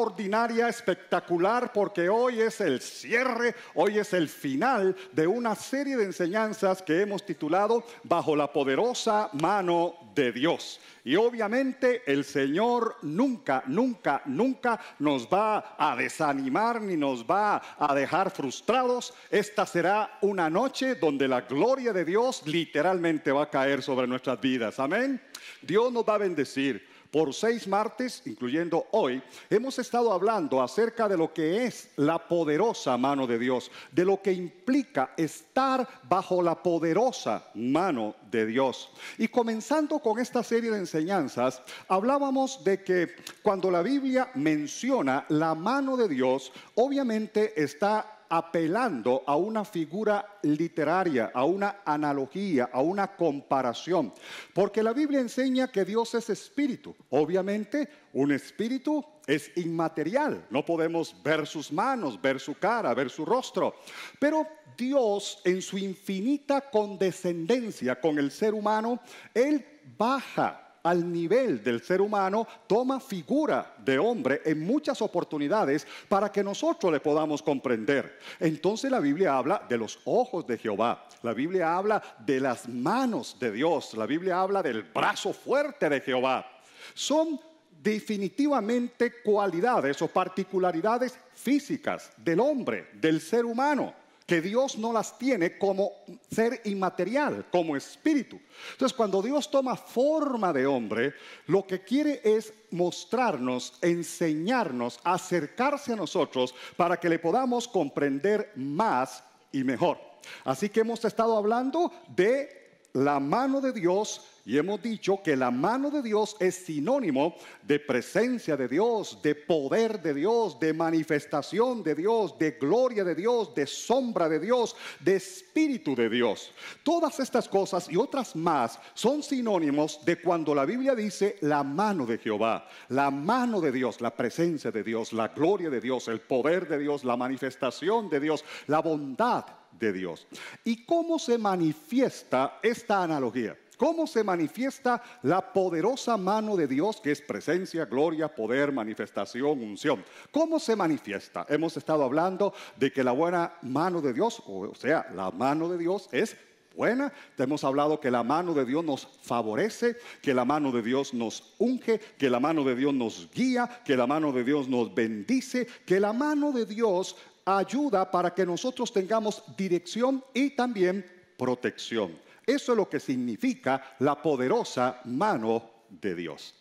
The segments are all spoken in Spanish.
ordinaria, espectacular, porque hoy es el cierre, hoy es el final de una serie de enseñanzas que hemos titulado Bajo la poderosa mano de Dios. Y obviamente el Señor nunca, nunca, nunca nos va a desanimar ni nos va a dejar frustrados. Esta será una noche donde la gloria de Dios literalmente va a caer sobre nuestras vidas. Amén. Dios nos va a bendecir. Por seis martes, incluyendo hoy, hemos estado hablando acerca de lo que es la poderosa mano de Dios, de lo que implica estar bajo la poderosa mano de Dios. Y comenzando con esta serie de enseñanzas, hablábamos de que cuando la Biblia menciona la mano de Dios, obviamente está apelando a una figura literaria, a una analogía, a una comparación. Porque la Biblia enseña que Dios es espíritu. Obviamente, un espíritu es inmaterial. No podemos ver sus manos, ver su cara, ver su rostro. Pero Dios, en su infinita condescendencia con el ser humano, Él baja al nivel del ser humano, toma figura de hombre en muchas oportunidades para que nosotros le podamos comprender. Entonces la Biblia habla de los ojos de Jehová, la Biblia habla de las manos de Dios, la Biblia habla del brazo fuerte de Jehová. Son definitivamente cualidades o particularidades físicas del hombre, del ser humano que Dios no las tiene como ser inmaterial, como espíritu. Entonces, cuando Dios toma forma de hombre, lo que quiere es mostrarnos, enseñarnos, acercarse a nosotros para que le podamos comprender más y mejor. Así que hemos estado hablando de la mano de Dios y hemos dicho que la mano de Dios es sinónimo de presencia de Dios, de poder de Dios, de manifestación de Dios, de gloria de Dios, de sombra de Dios, de espíritu de Dios. Todas estas cosas y otras más son sinónimos de cuando la Biblia dice la mano de Jehová, la mano de Dios, la presencia de Dios, la gloria de Dios, el poder de Dios, la manifestación de Dios, la bondad de Dios. ¿Y cómo se manifiesta esta analogía? cómo se manifiesta la poderosa mano de Dios, que es presencia, gloria, poder, manifestación, unción. ¿Cómo se manifiesta? Hemos estado hablando de que la buena mano de Dios, o sea, la mano de Dios es buena. hemos hablado que la mano de Dios nos favorece, que la mano de Dios nos unge, que la mano de Dios nos guía, que la mano de Dios nos bendice, que la mano de Dios ayuda para que nosotros tengamos dirección y también protección. Eso es lo que significa la poderosa mano de Dios.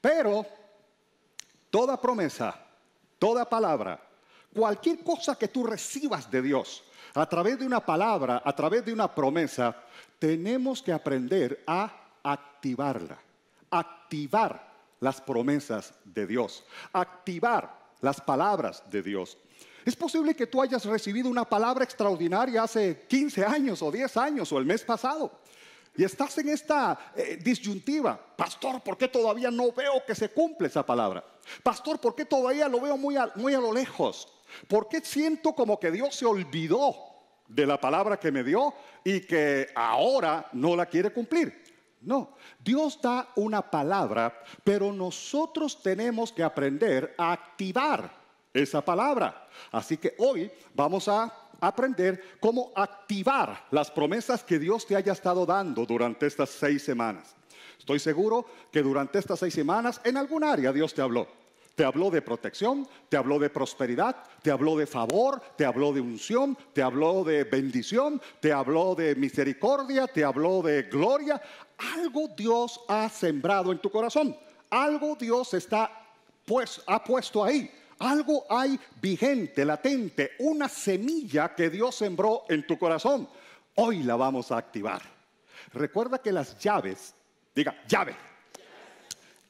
Pero toda promesa, toda palabra, cualquier cosa que tú recibas de Dios, a través de una palabra, a través de una promesa, tenemos que aprender a activarla, activar las promesas de Dios, activar las palabras de Dios. Es posible que tú hayas recibido una palabra extraordinaria hace 15 años o 10 años o el mes pasado. Y estás en esta eh, disyuntiva. Pastor, ¿por qué todavía no veo que se cumple esa palabra? Pastor, ¿por qué todavía lo veo muy a, muy a lo lejos? ¿Por qué siento como que Dios se olvidó de la palabra que me dio y que ahora no la quiere cumplir? No, Dios da una palabra, pero nosotros tenemos que aprender a activar esa palabra. Así que hoy vamos a aprender cómo activar las promesas que Dios te haya estado dando durante estas seis semanas. Estoy seguro que durante estas seis semanas en algún área Dios te habló. Te habló de protección, te habló de prosperidad, te habló de favor, te habló de unción, te habló de bendición, te habló de misericordia, te habló de gloria. Algo Dios ha sembrado en tu corazón. Algo Dios está pues, ha puesto ahí algo hay vigente, latente, una semilla que Dios sembró en tu corazón. Hoy la vamos a activar. Recuerda que las llaves, diga, llave.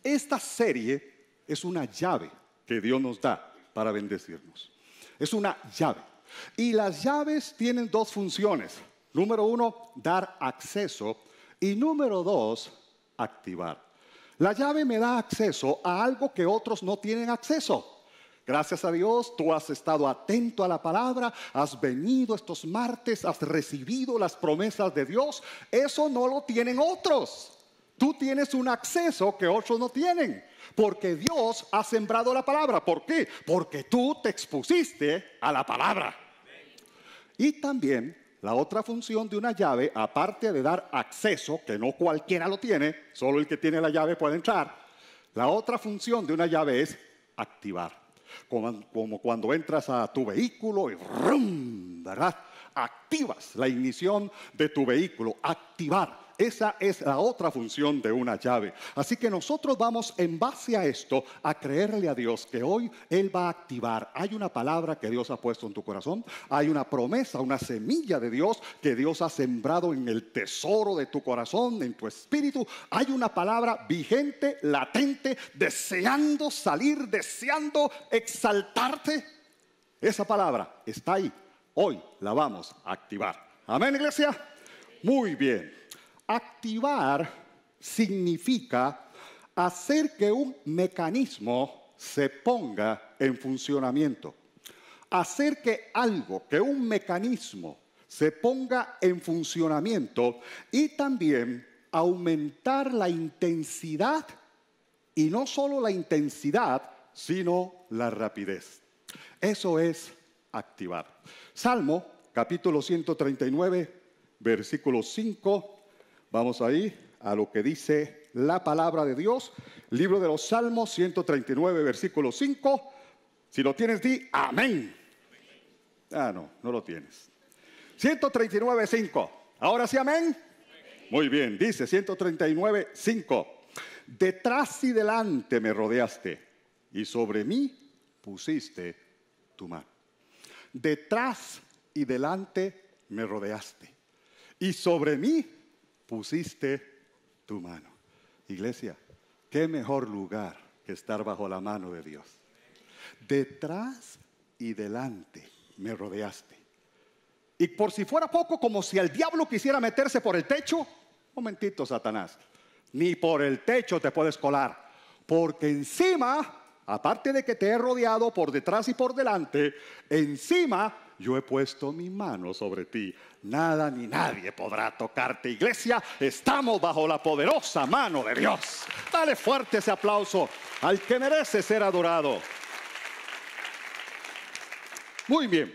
Esta serie es una llave que Dios nos da para bendecirnos. Es una llave. Y las llaves tienen dos funciones. Número uno, dar acceso. Y número dos, activar. La llave me da acceso a algo que otros no tienen acceso. Gracias a Dios, tú has estado atento a la palabra, has venido estos martes, has recibido las promesas de Dios. Eso no lo tienen otros. Tú tienes un acceso que otros no tienen, porque Dios ha sembrado la palabra. ¿Por qué? Porque tú te expusiste a la palabra. Y también la otra función de una llave, aparte de dar acceso, que no cualquiera lo tiene, solo el que tiene la llave puede entrar, la otra función de una llave es activar. Como, cuando entras a tu vehículo y Activas la ignición de tu vehículo. Activar esa es la otra función de una llave. Así que nosotros vamos en base a esto a creerle a Dios que hoy Él va a activar. Hay una palabra que Dios ha puesto en tu corazón, hay una promesa, una semilla de Dios que Dios ha sembrado en el tesoro de tu corazón, en tu espíritu. Hay una palabra vigente, latente, deseando salir, deseando exaltarte. Esa palabra está ahí. Hoy la vamos a activar. Amén, iglesia. Muy bien. Activar significa hacer que un mecanismo se ponga en funcionamiento. Hacer que algo, que un mecanismo se ponga en funcionamiento y también aumentar la intensidad y no solo la intensidad, sino la rapidez. Eso es activar. Salmo capítulo 139, versículo 5 Vamos ahí a lo que dice la palabra de Dios, libro de los Salmos 139, versículo 5. Si lo tienes, di amén. Ah, no, no lo tienes. 139, 5. Ahora sí, amén. Muy bien, dice 139, 5. Detrás y delante me rodeaste y sobre mí pusiste tu mano. Detrás y delante me rodeaste y sobre mí pusiste tu mano. Iglesia, qué mejor lugar que estar bajo la mano de Dios. Detrás y delante me rodeaste. Y por si fuera poco, como si el diablo quisiera meterse por el techo, momentito, Satanás, ni por el techo te puedes colar, porque encima, aparte de que te he rodeado por detrás y por delante, encima yo he puesto mi mano sobre ti. Nada ni nadie podrá tocarte. Iglesia, estamos bajo la poderosa mano de Dios. Dale fuerte ese aplauso al que merece ser adorado. Muy bien.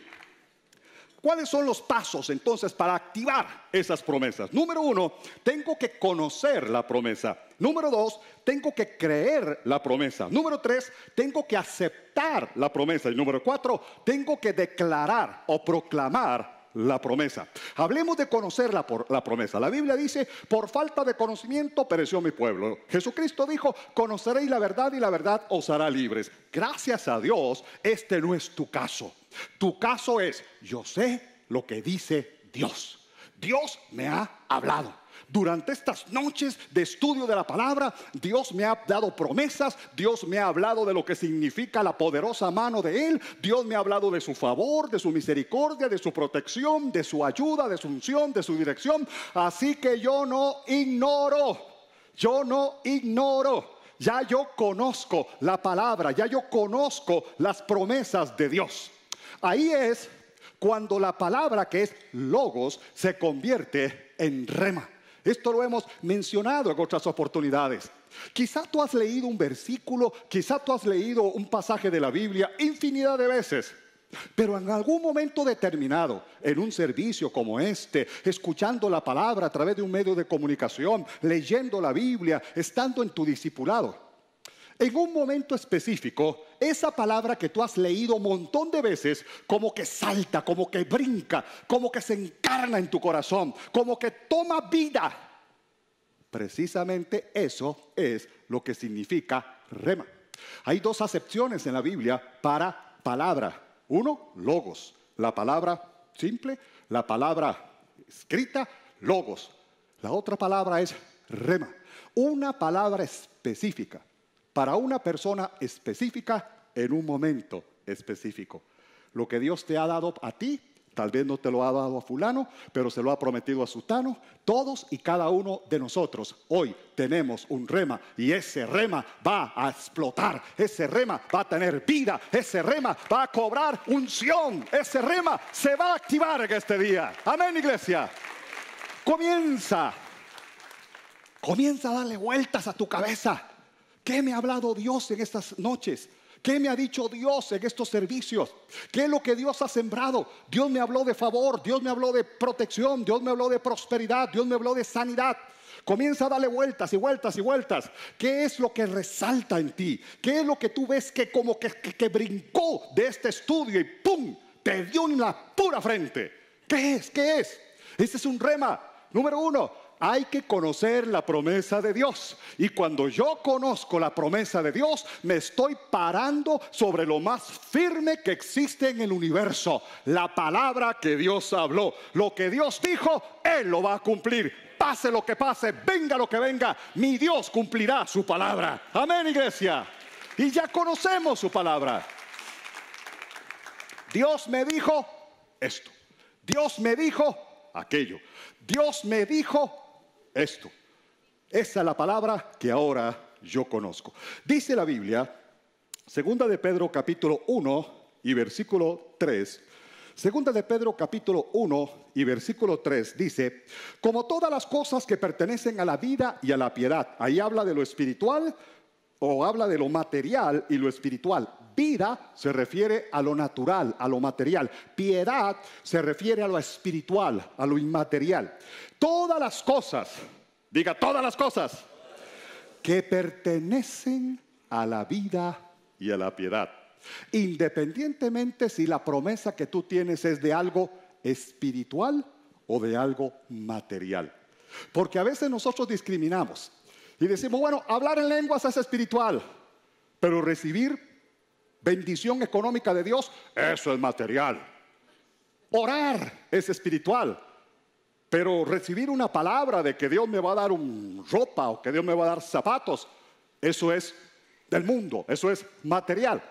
¿Cuáles son los pasos entonces para activar esas promesas? Número uno, tengo que conocer la promesa. Número dos, tengo que creer la promesa. Número tres, tengo que aceptar la promesa. Y número cuatro, tengo que declarar o proclamar la promesa. Hablemos de conocer la, por, la, promesa. La Biblia dice, por falta de conocimiento pereció mi pueblo. Jesucristo dijo, conoceréis la verdad y la verdad os hará libres. Gracias a Dios, este no es tu caso. Tu caso es, yo sé lo que dice Dios. Dios me ha hablado. Durante estas noches de estudio de la palabra, Dios me ha dado promesas, Dios me ha hablado de lo que significa la poderosa mano de Él, Dios me ha hablado de su favor, de su misericordia, de su protección, de su ayuda, de su unción, de su dirección. Así que yo no ignoro, yo no ignoro. Ya yo conozco la palabra, ya yo conozco las promesas de Dios. Ahí es cuando la palabra que es logos se convierte en rema. Esto lo hemos mencionado en otras oportunidades. Quizá tú has leído un versículo, quizá tú has leído un pasaje de la Biblia infinidad de veces. Pero en algún momento determinado, en un servicio como este, escuchando la palabra a través de un medio de comunicación, leyendo la Biblia, estando en tu discipulado, en un momento específico, esa palabra que tú has leído un montón de veces, como que salta, como que brinca, como que se encarna en tu corazón, como que toma vida. Precisamente eso es lo que significa rema. Hay dos acepciones en la Biblia para palabra. Uno, logos. La palabra simple, la palabra escrita, logos. La otra palabra es rema. Una palabra específica para una persona específica en un momento específico. Lo que Dios te ha dado a ti, tal vez no te lo ha dado a fulano, pero se lo ha prometido a sutano. Todos y cada uno de nosotros hoy tenemos un rema y ese rema va a explotar, ese rema va a tener vida, ese rema va a cobrar unción, ese rema se va a activar en este día. Amén, iglesia. Comienza, comienza a darle vueltas a tu cabeza ¿Qué me ha hablado Dios en estas noches? ¿Qué me ha dicho Dios en estos servicios? ¿Qué es lo que Dios ha sembrado? Dios me habló de favor, Dios me habló de protección, Dios me habló de prosperidad, Dios me habló de sanidad. Comienza a darle vueltas y vueltas y vueltas. ¿Qué es lo que resalta en ti? ¿Qué es lo que tú ves que como que, que, brincó de este estudio y ¡pum! Te dio en la pura frente. ¿Qué es? ¿Qué es? Este es un rema. Número uno, hay que conocer la promesa de Dios. Y cuando yo conozco la promesa de Dios, me estoy parando sobre lo más firme que existe en el universo, la palabra que Dios habló. Lo que Dios dijo, Él lo va a cumplir. Pase lo que pase, venga lo que venga, mi Dios cumplirá su palabra. Amén, iglesia. Y ya conocemos su palabra. Dios me dijo esto. Dios me dijo aquello. Dios me dijo esto. Esa es la palabra que ahora yo conozco. Dice la Biblia, segunda de Pedro capítulo 1 y versículo 3. Segunda de Pedro capítulo 1 y versículo 3 dice, como todas las cosas que pertenecen a la vida y a la piedad, ahí habla de lo espiritual o habla de lo material y lo espiritual, Vida se refiere a lo natural, a lo material. Piedad se refiere a lo espiritual, a lo inmaterial. Todas las cosas, diga todas las cosas, que pertenecen a la vida y a la piedad. Independientemente si la promesa que tú tienes es de algo espiritual o de algo material. Porque a veces nosotros discriminamos y decimos, bueno, hablar en lenguas es espiritual, pero recibir Bendición económica de Dios, eso es material. Orar es espiritual. Pero recibir una palabra de que Dios me va a dar un ropa o que Dios me va a dar zapatos, eso es del mundo, eso es material.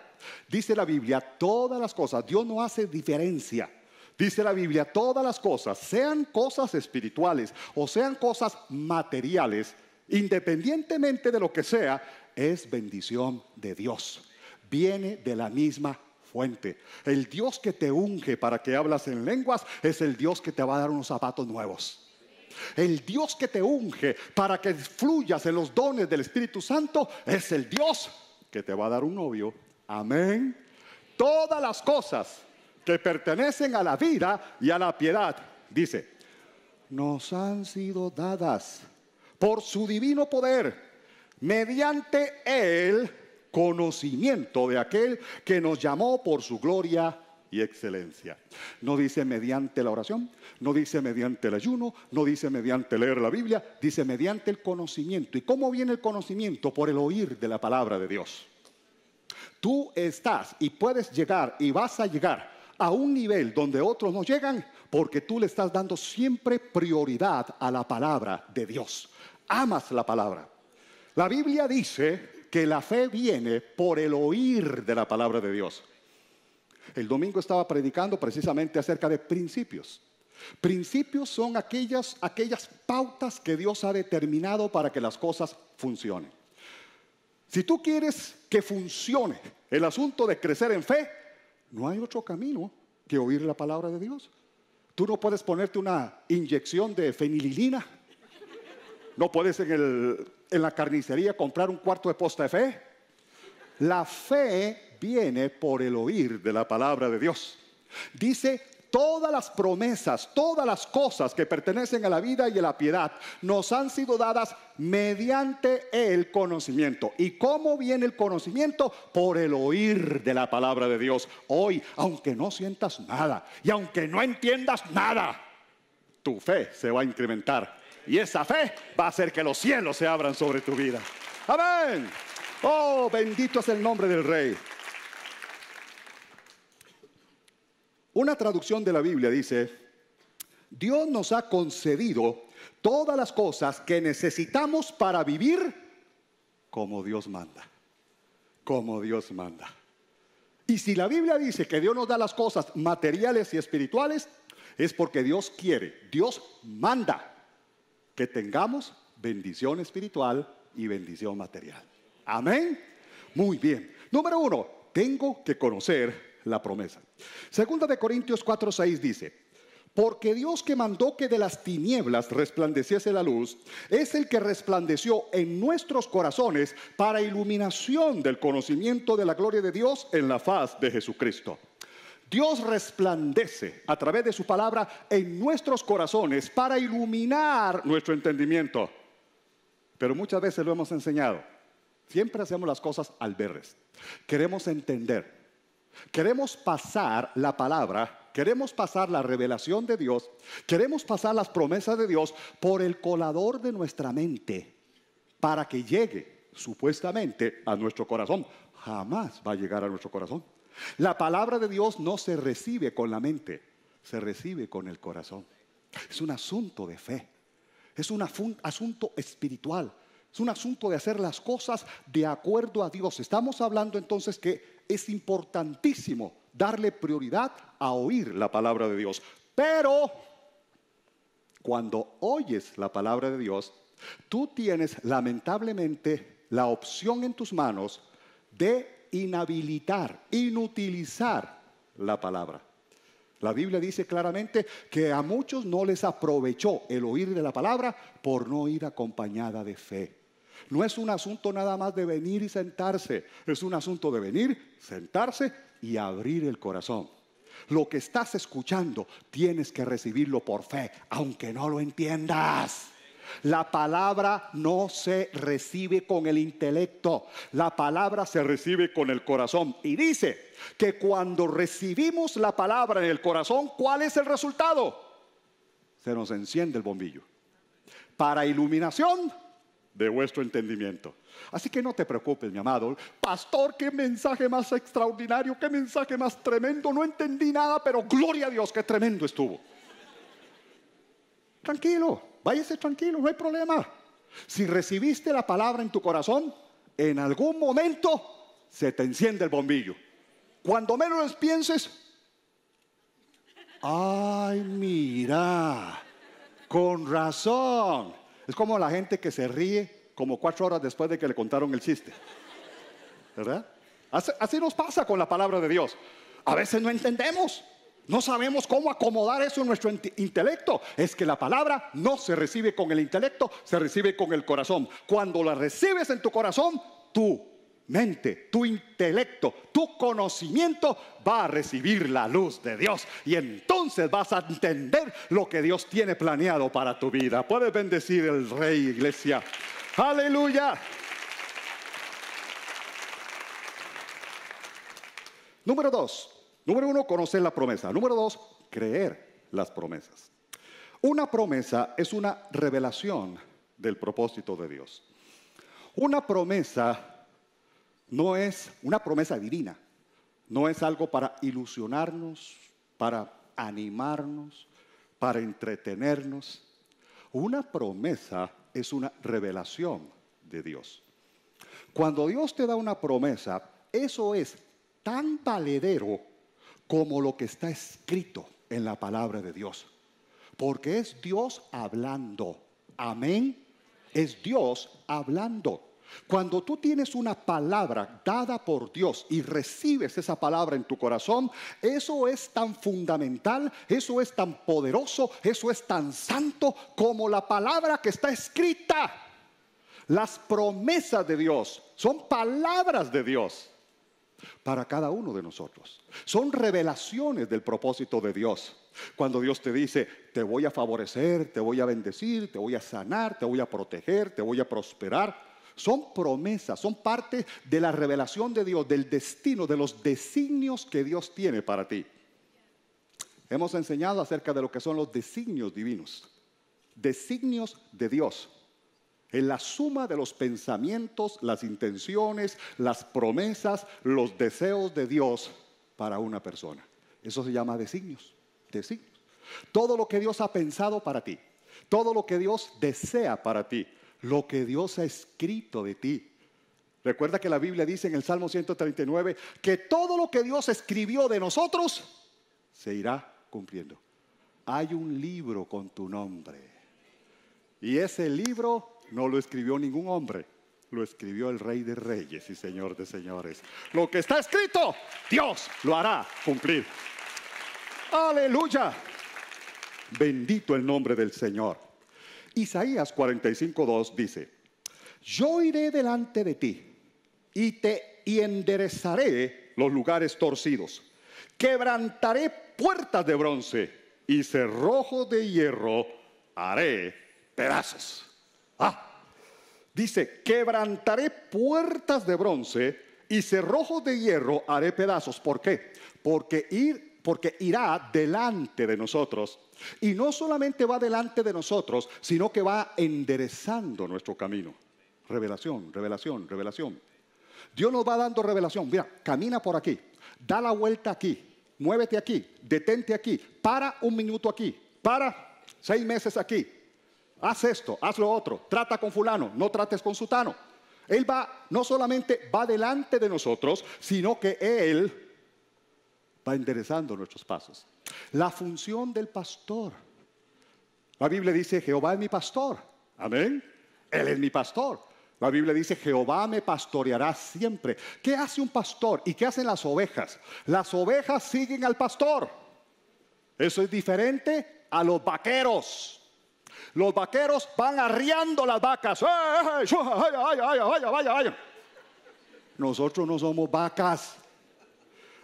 Dice la Biblia, todas las cosas, Dios no hace diferencia. Dice la Biblia, todas las cosas, sean cosas espirituales o sean cosas materiales, independientemente de lo que sea, es bendición de Dios viene de la misma fuente. El Dios que te unge para que hablas en lenguas es el Dios que te va a dar unos zapatos nuevos. El Dios que te unge para que fluyas en los dones del Espíritu Santo es el Dios que te va a dar un novio. Amén. Todas las cosas que pertenecen a la vida y a la piedad, dice, nos han sido dadas por su divino poder, mediante Él conocimiento de aquel que nos llamó por su gloria y excelencia. No dice mediante la oración, no dice mediante el ayuno, no dice mediante leer la Biblia, dice mediante el conocimiento. ¿Y cómo viene el conocimiento? Por el oír de la palabra de Dios. Tú estás y puedes llegar y vas a llegar a un nivel donde otros no llegan porque tú le estás dando siempre prioridad a la palabra de Dios. Amas la palabra. La Biblia dice que la fe viene por el oír de la palabra de Dios. El domingo estaba predicando precisamente acerca de principios. Principios son aquellas, aquellas pautas que Dios ha determinado para que las cosas funcionen. Si tú quieres que funcione el asunto de crecer en fe, no hay otro camino que oír la palabra de Dios. Tú no puedes ponerte una inyección de fenililina. No puedes en el en la carnicería comprar un cuarto de posta de fe? La fe viene por el oír de la palabra de Dios. Dice, todas las promesas, todas las cosas que pertenecen a la vida y a la piedad nos han sido dadas mediante el conocimiento. ¿Y cómo viene el conocimiento? Por el oír de la palabra de Dios. Hoy, aunque no sientas nada y aunque no entiendas nada, tu fe se va a incrementar y esa fe va a hacer que los cielos se abran sobre tu vida. Amén. Oh, bendito es el nombre del Rey. Una traducción de la Biblia dice, Dios nos ha concedido todas las cosas que necesitamos para vivir como Dios manda. Como Dios manda. Y si la Biblia dice que Dios nos da las cosas materiales y espirituales, es porque Dios quiere, Dios manda que tengamos bendición espiritual y bendición material. Amén. Muy bien. Número uno, tengo que conocer la promesa. Segunda de Corintios 4:6 dice, porque Dios que mandó que de las tinieblas resplandeciese la luz, es el que resplandeció en nuestros corazones para iluminación del conocimiento de la gloria de Dios en la faz de Jesucristo. Dios resplandece a través de su palabra en nuestros corazones para iluminar nuestro entendimiento. Pero muchas veces lo hemos enseñado. Siempre hacemos las cosas al verres Queremos entender. Queremos pasar la palabra. Queremos pasar la revelación de Dios. Queremos pasar las promesas de Dios por el colador de nuestra mente para que llegue supuestamente a nuestro corazón. Jamás va a llegar a nuestro corazón. La palabra de Dios no se recibe con la mente, se recibe con el corazón. Es un asunto de fe, es un asunto espiritual, es un asunto de hacer las cosas de acuerdo a Dios. Estamos hablando entonces que es importantísimo darle prioridad a oír la palabra de Dios. Pero cuando oyes la palabra de Dios, tú tienes lamentablemente la opción en tus manos de inhabilitar, inutilizar la palabra. La Biblia dice claramente que a muchos no les aprovechó el oír de la palabra por no ir acompañada de fe. No es un asunto nada más de venir y sentarse, es un asunto de venir, sentarse y abrir el corazón. Lo que estás escuchando tienes que recibirlo por fe, aunque no lo entiendas. La palabra no se recibe con el intelecto, la palabra se recibe con el corazón. Y dice que cuando recibimos la palabra en el corazón, ¿cuál es el resultado? Se nos enciende el bombillo. Para iluminación de vuestro entendimiento. Así que no te preocupes, mi amado. Pastor, qué mensaje más extraordinario, qué mensaje más tremendo. No entendí nada, pero gloria a Dios, qué tremendo estuvo. Tranquilo váyase tranquilo, no hay problema. Si recibiste la palabra en tu corazón, en algún momento se te enciende el bombillo. Cuando menos pienses, ay, mira, con razón. Es como la gente que se ríe como cuatro horas después de que le contaron el chiste. ¿Verdad? Así, así nos pasa con la palabra de Dios. A veces no entendemos. No sabemos cómo acomodar eso en nuestro intelecto. Es que la palabra no se recibe con el intelecto, se recibe con el corazón. Cuando la recibes en tu corazón, tu mente, tu intelecto, tu conocimiento va a recibir la luz de Dios. Y entonces vas a entender lo que Dios tiene planeado para tu vida. Puedes bendecir el Rey, iglesia. Aleluya. Número dos. Número uno, conocer la promesa. Número dos, creer las promesas. Una promesa es una revelación del propósito de Dios. Una promesa no es una promesa divina, no es algo para ilusionarnos, para animarnos, para entretenernos. Una promesa es una revelación de Dios. Cuando Dios te da una promesa, eso es tan valedero como lo que está escrito en la palabra de Dios. Porque es Dios hablando. Amén. Es Dios hablando. Cuando tú tienes una palabra dada por Dios y recibes esa palabra en tu corazón, eso es tan fundamental, eso es tan poderoso, eso es tan santo como la palabra que está escrita. Las promesas de Dios son palabras de Dios para cada uno de nosotros. Son revelaciones del propósito de Dios. Cuando Dios te dice, te voy a favorecer, te voy a bendecir, te voy a sanar, te voy a proteger, te voy a prosperar, son promesas, son parte de la revelación de Dios, del destino, de los designios que Dios tiene para ti. Hemos enseñado acerca de lo que son los designios divinos, designios de Dios en la suma de los pensamientos, las intenciones, las promesas, los deseos de Dios para una persona. Eso se llama designios, designios. Todo lo que Dios ha pensado para ti, todo lo que Dios desea para ti, lo que Dios ha escrito de ti. Recuerda que la Biblia dice en el Salmo 139 que todo lo que Dios escribió de nosotros se irá cumpliendo. Hay un libro con tu nombre. Y ese libro no lo escribió ningún hombre, lo escribió el Rey de Reyes y Señor de Señores. Lo que está escrito, Dios lo hará cumplir. Aleluya. Bendito el nombre del Señor. Isaías 45.2 dice, yo iré delante de ti y te enderezaré los lugares torcidos, quebrantaré puertas de bronce y cerrojo de hierro haré pedazos. Ah, dice, quebrantaré puertas de bronce y cerrojos de hierro haré pedazos. ¿Por qué? Porque, ir, porque irá delante de nosotros. Y no solamente va delante de nosotros, sino que va enderezando nuestro camino. Revelación, revelación, revelación. Dios nos va dando revelación. Mira, camina por aquí, da la vuelta aquí, muévete aquí, detente aquí, para un minuto aquí, para seis meses aquí, haz esto, haz lo otro, trata con fulano, no trates con sutano. Él va, no solamente va delante de nosotros, sino que Él va enderezando nuestros pasos. La función del pastor. La Biblia dice, Jehová es mi pastor. Amén. Él es mi pastor. La Biblia dice, Jehová me pastoreará siempre. ¿Qué hace un pastor y qué hacen las ovejas? Las ovejas siguen al pastor. Eso es diferente a los vaqueros. Los vaqueros van arriando las vacas. Nosotros no somos vacas.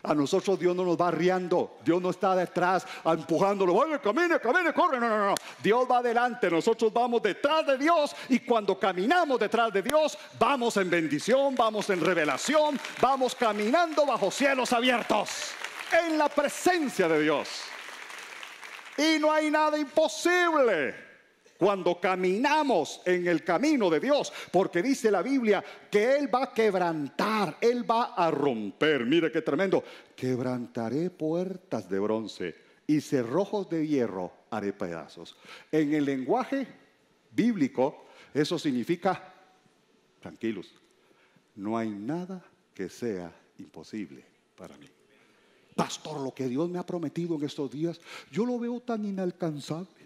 A nosotros Dios no nos va arriando. Dios no está detrás empujándolo. Vaya, camine, camine, corre. No, no, no. Dios va adelante. Nosotros vamos detrás de Dios. Y cuando caminamos detrás de Dios, vamos en bendición, vamos en revelación, vamos caminando bajo cielos abiertos. En la presencia de Dios. Y no hay nada imposible cuando caminamos en el camino de Dios, porque dice la Biblia que Él va a quebrantar, Él va a romper, mire qué tremendo, quebrantaré puertas de bronce y cerrojos de hierro haré pedazos. En el lenguaje bíblico eso significa, tranquilos, no hay nada que sea imposible para mí. Pastor, lo que Dios me ha prometido en estos días, yo lo veo tan inalcanzable.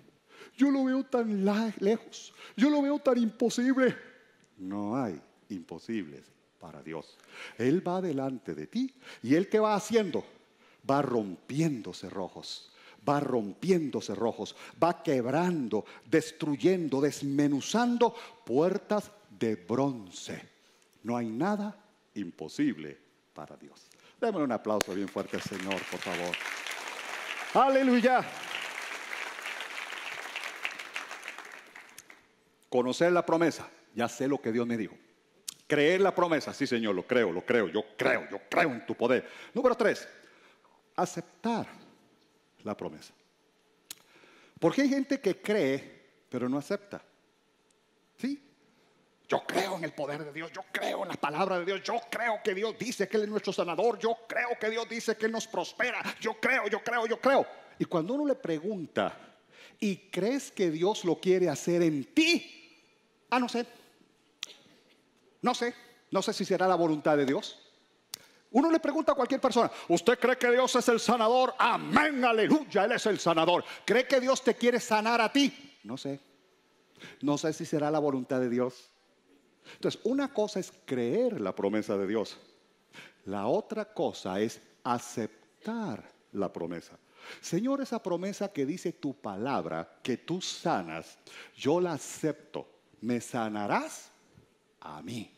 Yo lo veo tan lejos, yo lo veo tan imposible. No hay imposibles para Dios. Él va delante de ti y Él que va haciendo, va rompiéndose rojos va rompiéndose rojos va quebrando, destruyendo, desmenuzando puertas de bronce. No hay nada imposible para Dios. Démosle un aplauso bien fuerte al Señor, por favor. Aleluya. Conocer la promesa, ya sé lo que Dios me dijo. Creer la promesa, sí Señor, lo creo, lo creo, yo creo, yo creo en tu poder. Número tres, aceptar la promesa. Porque hay gente que cree, pero no acepta. ¿Sí? Yo creo en el poder de Dios, yo creo en la palabra de Dios, yo creo que Dios dice que Él es nuestro sanador, yo creo que Dios dice que Él nos prospera, yo creo, yo creo, yo creo. Y cuando uno le pregunta, ¿y crees que Dios lo quiere hacer en ti? Ah, no sé. No sé. No sé si será la voluntad de Dios. Uno le pregunta a cualquier persona, ¿usted cree que Dios es el sanador? Amén, aleluya, Él es el sanador. ¿Cree que Dios te quiere sanar a ti? No sé. No sé si será la voluntad de Dios. Entonces, una cosa es creer la promesa de Dios. La otra cosa es aceptar la promesa. Señor, esa promesa que dice tu palabra, que tú sanas, yo la acepto me sanarás a mí,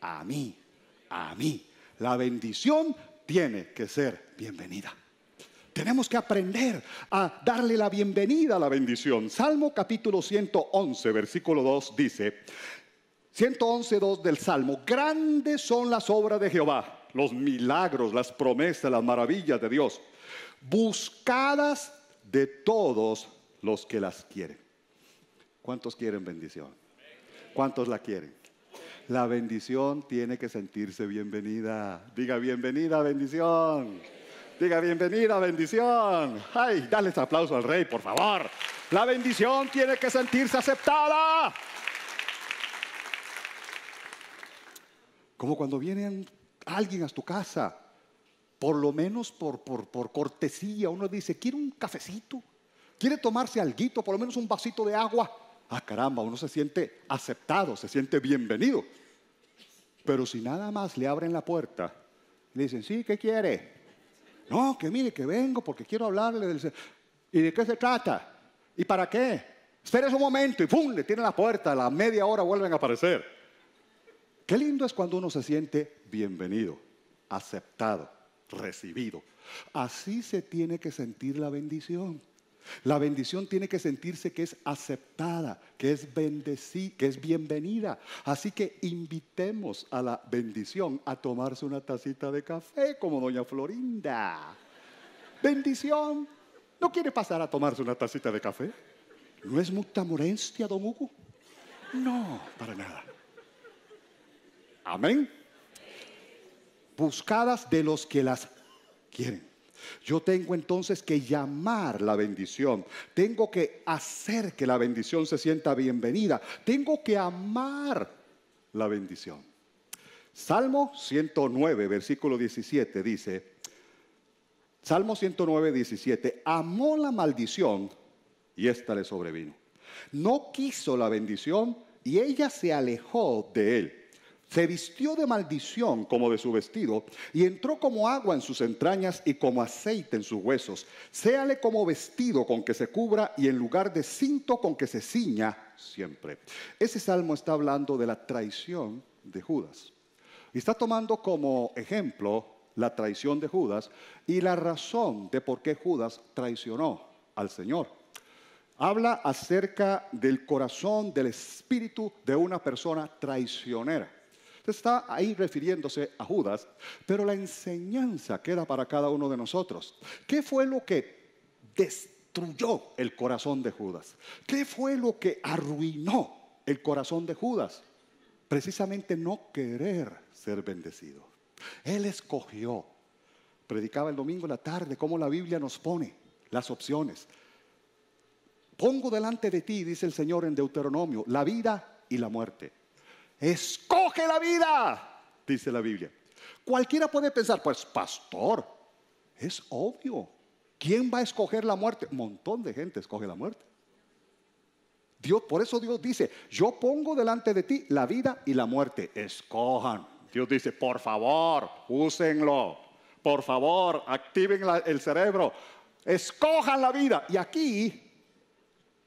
a mí, a mí. La bendición tiene que ser bienvenida. Tenemos que aprender a darle la bienvenida a la bendición. Salmo capítulo 111, versículo 2 dice, 111, 2 del Salmo, grandes son las obras de Jehová, los milagros, las promesas, las maravillas de Dios, buscadas de todos los que las quieren. ¿Cuántos quieren bendición? ¿Cuántos la quieren? La bendición tiene que sentirse bienvenida. Diga bienvenida, bendición. Diga bienvenida, bendición. Ay, dale ese aplauso al rey, por favor. La bendición tiene que sentirse aceptada. Como cuando viene alguien a tu casa, por lo menos por, por, cortesía, uno dice, quiere un cafecito, quiere tomarse algo? por lo menos un vasito de agua ah caramba, uno se siente aceptado, se siente bienvenido. Pero si nada más le abren la puerta, le dicen, sí, ¿qué quiere? No, que mire, que vengo porque quiero hablarle ¿Y de qué se trata? ¿Y para qué? Espera un momento y ¡pum! Le tienen la puerta, a la media hora vuelven a aparecer. Qué lindo es cuando uno se siente bienvenido, aceptado, recibido. Así se tiene que sentir la bendición. La bendición tiene que sentirse que es aceptada, que es bendecida, que es bienvenida. Así que invitemos a la bendición a tomarse una tacita de café como doña Florinda. Bendición. ¿No quiere pasar a tomarse una tacita de café? ¿No es mucha morencia, don Hugo? No, para nada. Amén. Buscadas de los que las quieren. Yo tengo entonces que llamar la bendición, tengo que hacer que la bendición se sienta bienvenida, tengo que amar la bendición. Salmo 109, versículo 17 dice, Salmo 109, 17, amó la maldición y ésta le sobrevino. No quiso la bendición y ella se alejó de él se vistió de maldición como de su vestido, y entró como agua en sus entrañas y como aceite en sus huesos. Séale como vestido con que se cubra y en lugar de cinto con que se ciña siempre. Ese salmo está hablando de la traición de Judas. Y está tomando como ejemplo la traición de Judas y la razón de por qué Judas traicionó al Señor. Habla acerca del corazón, del espíritu de una persona traicionera. Está ahí refiriéndose a Judas, pero la enseñanza queda para cada uno de nosotros. ¿Qué fue lo que destruyó el corazón de Judas? ¿Qué fue lo que arruinó el corazón de Judas? Precisamente no querer ser bendecido. Él escogió, predicaba el domingo en la tarde, como la Biblia nos pone las opciones. Pongo delante de ti, dice el Señor en Deuteronomio, la vida y la muerte. Escoge la vida, dice la Biblia. Cualquiera puede pensar, pues pastor, es obvio. ¿Quién va a escoger la muerte? Un montón de gente escoge la muerte. Dios, por eso Dios dice, yo pongo delante de ti la vida y la muerte. Escojan. Dios dice, por favor, úsenlo. Por favor, activen el cerebro. Escojan la vida. Y aquí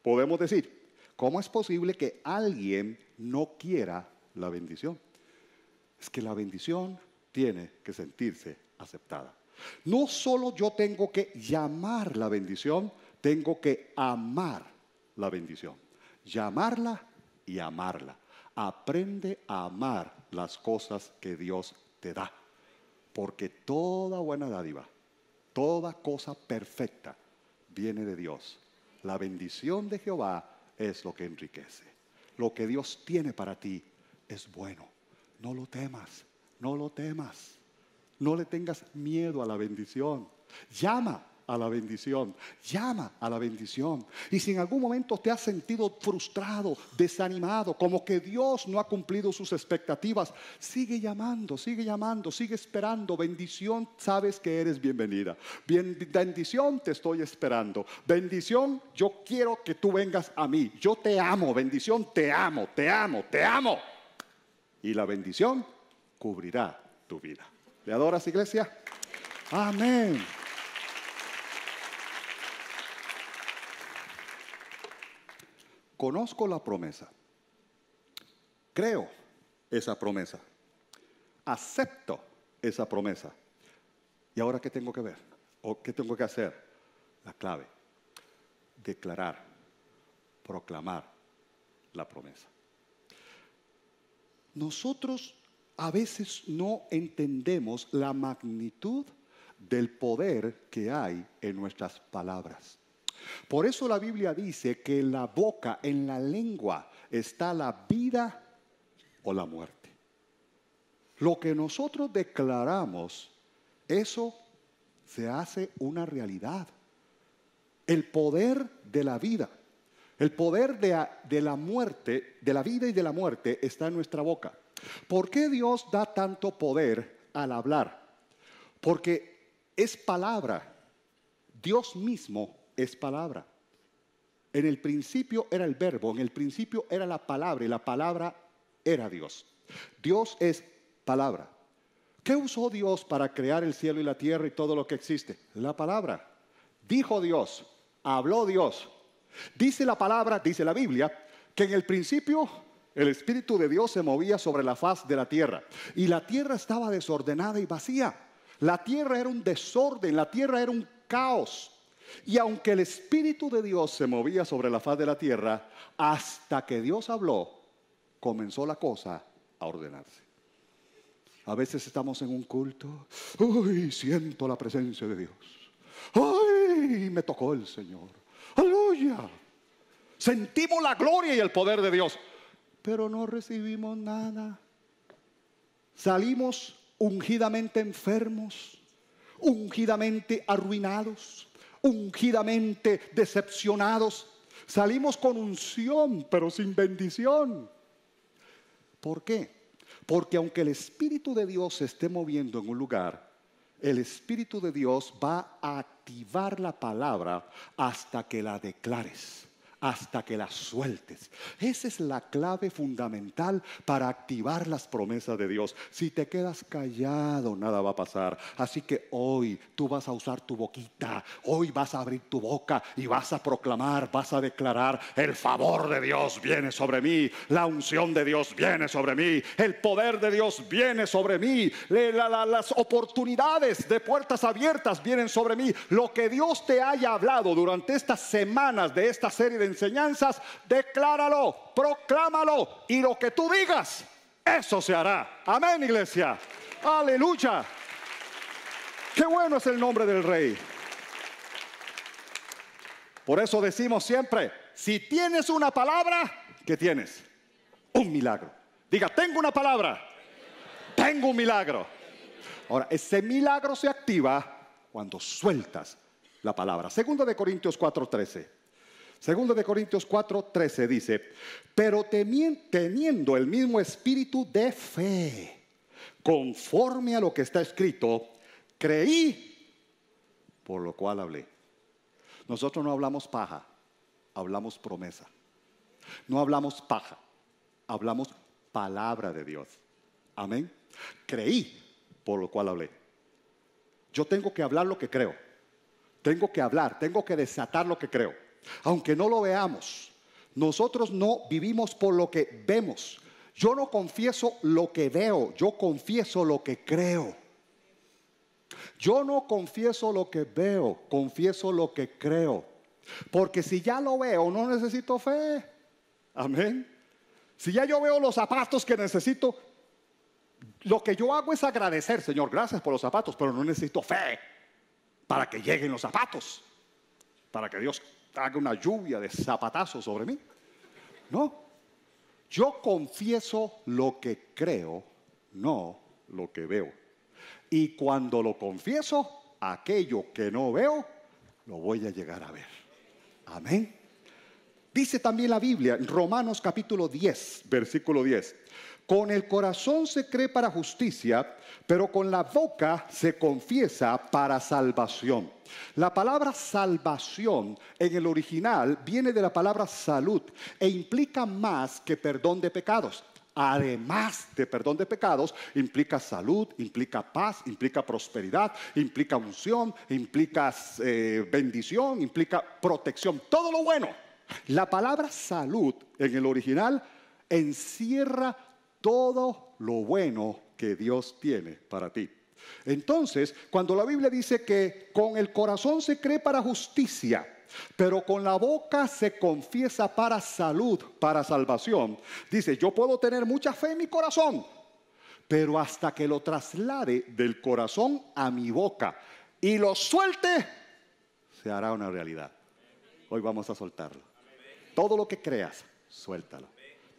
podemos decir, ¿cómo es posible que alguien no quiera la bendición. Es que la bendición tiene que sentirse aceptada. No solo yo tengo que llamar la bendición, tengo que amar la bendición. Llamarla y amarla. Aprende a amar las cosas que Dios te da. Porque toda buena dádiva, toda cosa perfecta viene de Dios. La bendición de Jehová es lo que enriquece. Lo que Dios tiene para ti es bueno. No lo temas, no lo temas. No le tengas miedo a la bendición. Llama a la bendición, llama a la bendición. Y si en algún momento te has sentido frustrado, desanimado, como que Dios no ha cumplido sus expectativas, sigue llamando, sigue llamando, sigue esperando. Bendición, sabes que eres bienvenida. bendición, te estoy esperando. Bendición, yo quiero que tú vengas a mí. Yo te amo, bendición, te amo, te amo, te amo y la bendición cubrirá tu vida. ¿Le adoras, iglesia? Amén. Conozco la promesa. Creo esa promesa. Acepto esa promesa. ¿Y ahora qué tengo que ver? ¿O qué tengo que hacer? La clave. Declarar, proclamar la promesa nosotros a veces no entendemos la magnitud del poder que hay en nuestras palabras. Por eso la Biblia dice que en la boca, en la lengua, está la vida o la muerte. Lo que nosotros declaramos, eso se hace una realidad. El poder de la vida. El poder de, la muerte, de la vida y de la muerte está en nuestra boca. ¿Por qué Dios da tanto poder al hablar? Porque es palabra. Dios mismo es palabra. En el principio era el verbo, en el principio era la palabra y la palabra era Dios. Dios es palabra. ¿Qué usó Dios para crear el cielo y la tierra y todo lo que existe? La palabra. Dijo Dios, habló Dios, Dice la palabra, dice la Biblia, que en el principio el Espíritu de Dios se movía sobre la faz de la tierra y la tierra estaba desordenada y vacía. La tierra era un desorden, la tierra era un caos. Y aunque el Espíritu de Dios se movía sobre la faz de la tierra, hasta que Dios habló, comenzó la cosa a ordenarse. A veces estamos en un culto, ay siento la presencia de Dios. ay me tocó el Señor. Aleluya. Sentimos la gloria y el poder de Dios, pero no recibimos nada. Salimos ungidamente enfermos, ungidamente arruinados, ungidamente decepcionados. Salimos con unción, pero sin bendición. ¿Por qué? Porque aunque el Espíritu de Dios se esté moviendo en un lugar, el Espíritu de Dios va a activar la palabra hasta que la declares hasta que las sueltes. Esa es la clave fundamental para activar las promesas de Dios. Si te quedas callado, nada va a pasar. Así que hoy tú vas a usar tu boquita, hoy vas a abrir tu boca y vas a proclamar, vas a declarar, el favor de Dios viene sobre mí, la unción de Dios viene sobre mí, el poder de Dios viene sobre mí, las oportunidades de puertas abiertas vienen sobre mí. Lo que Dios te haya hablado durante estas semanas de esta serie de enseñanzas, decláralo, proclámalo y lo que tú digas, eso se hará. Amén, iglesia. Aleluya. Qué bueno es el nombre del rey. Por eso decimos siempre, si tienes una palabra, ¿qué tienes? Un milagro. Diga, tengo una palabra. Tengo un milagro. Ahora, ese milagro se activa cuando sueltas la palabra. Segunda de Corintios 4:13. Segundo de Corintios 4, 13 dice, pero teniendo el mismo espíritu de fe, conforme a lo que está escrito, creí, por lo cual hablé. Nosotros no hablamos paja, hablamos promesa. No hablamos paja, hablamos palabra de Dios. Amén. Creí, por lo cual hablé. Yo tengo que hablar lo que creo. Tengo que hablar, tengo que desatar lo que creo aunque no lo veamos. Nosotros no vivimos por lo que vemos. Yo no confieso lo que veo, yo confieso lo que creo. Yo no confieso lo que veo, confieso lo que creo. Porque si ya lo veo, no necesito fe. Amén. Si ya yo veo los zapatos que necesito, lo que yo hago es agradecer, Señor, gracias por los zapatos, pero no necesito fe para que lleguen los zapatos, para que Dios haga una lluvia de zapatazos sobre mí. No. Yo confieso lo que creo, no lo que veo. Y cuando lo confieso, aquello que no veo, lo voy a llegar a ver. Amén. Dice también la Biblia, Romanos capítulo 10, versículo 10. Con el corazón se cree para justicia, pero con la boca se confiesa para salvación. La palabra salvación en el original viene de la palabra salud e implica más que perdón de pecados además de perdón de pecados, implica salud, implica paz, implica prosperidad, implica unción, implica eh, bendición, implica protección, todo lo bueno. La palabra salud en el original encierra todo lo bueno que Dios tiene para ti. Entonces, cuando la Biblia dice que con el corazón se cree para justicia, pero con la boca se confiesa para salud, para salvación, dice, yo puedo tener mucha fe en mi corazón, pero hasta que lo traslade del corazón a mi boca y lo suelte, se hará una realidad. Hoy vamos a soltarlo. Todo lo que creas, suéltalo.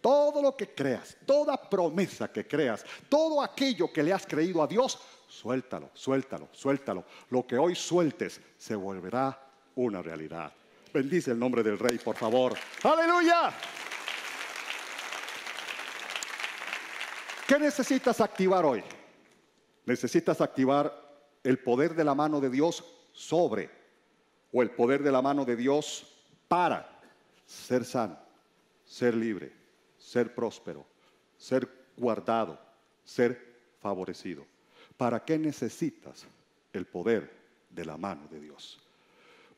Todo lo que creas, toda promesa que creas, todo aquello que le has creído a Dios, suéltalo, suéltalo, suéltalo. Lo que hoy sueltes se volverá una realidad. Bendice el nombre del Rey, por favor. Aleluya. ¿Qué necesitas activar hoy? Necesitas activar el poder de la mano de Dios sobre o el poder de la mano de Dios para ser sano, ser libre, ser próspero, ser guardado, ser favorecido. ¿Para qué necesitas el poder de la mano de Dios?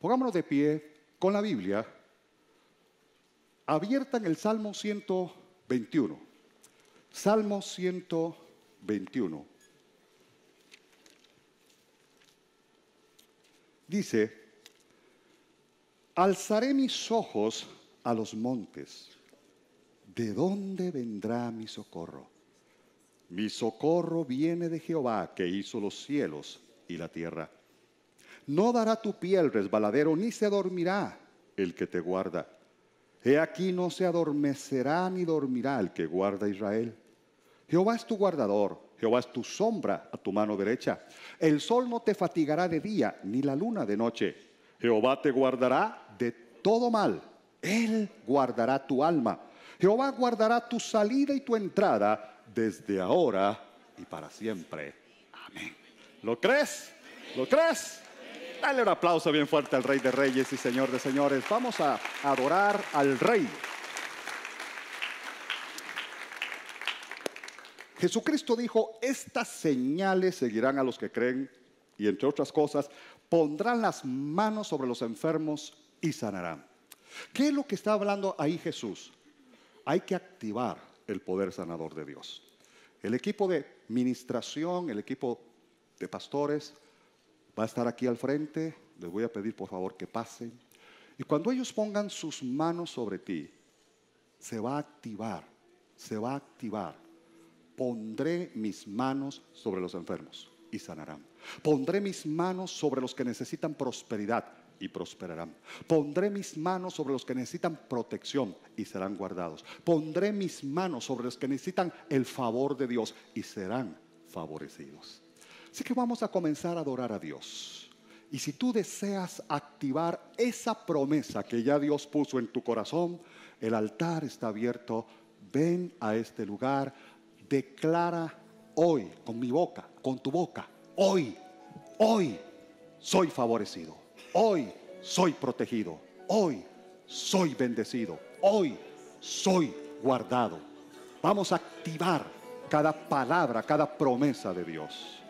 Pongámonos de pie con la Biblia abierta en el Salmo 121. Salmo 121. Dice, alzaré mis ojos a los montes. ¿de dónde vendrá mi socorro? Mi socorro viene de Jehová, que hizo los cielos y la tierra. No dará tu piel resbaladero, ni se dormirá el que te guarda. He aquí no se adormecerá ni dormirá el que guarda Israel. Jehová es tu guardador, Jehová es tu sombra a tu mano derecha. El sol no te fatigará de día, ni la luna de noche. Jehová te guardará de todo mal. Él guardará tu alma. Jehová guardará tu salida y tu entrada desde ahora y para siempre. Amén. ¿Lo crees? ¿Lo crees? Dale un aplauso bien fuerte al Rey de Reyes y Señor de Señores. Vamos a adorar al Rey. Jesucristo dijo, estas señales seguirán a los que creen y entre otras cosas, pondrán las manos sobre los enfermos y sanarán. ¿Qué es lo que está hablando ahí Jesús? Hay que activar el poder sanador de Dios. El equipo de administración, el equipo de pastores va a estar aquí al frente. Les voy a pedir por favor que pasen. Y cuando ellos pongan sus manos sobre ti, se va a activar, se va a activar. Pondré mis manos sobre los enfermos y sanarán. Pondré mis manos sobre los que necesitan prosperidad y prosperarán. Pondré mis manos sobre los que necesitan protección y serán guardados. Pondré mis manos sobre los que necesitan el favor de Dios y serán favorecidos. Así que vamos a comenzar a adorar a Dios. Y si tú deseas activar esa promesa que ya Dios puso en tu corazón, el altar está abierto. Ven a este lugar, declara hoy con mi boca, con tu boca, hoy, hoy soy favorecido. Hoy soy protegido. Hoy soy bendecido. Hoy soy guardado. Vamos a activar cada palabra, cada promesa de Dios.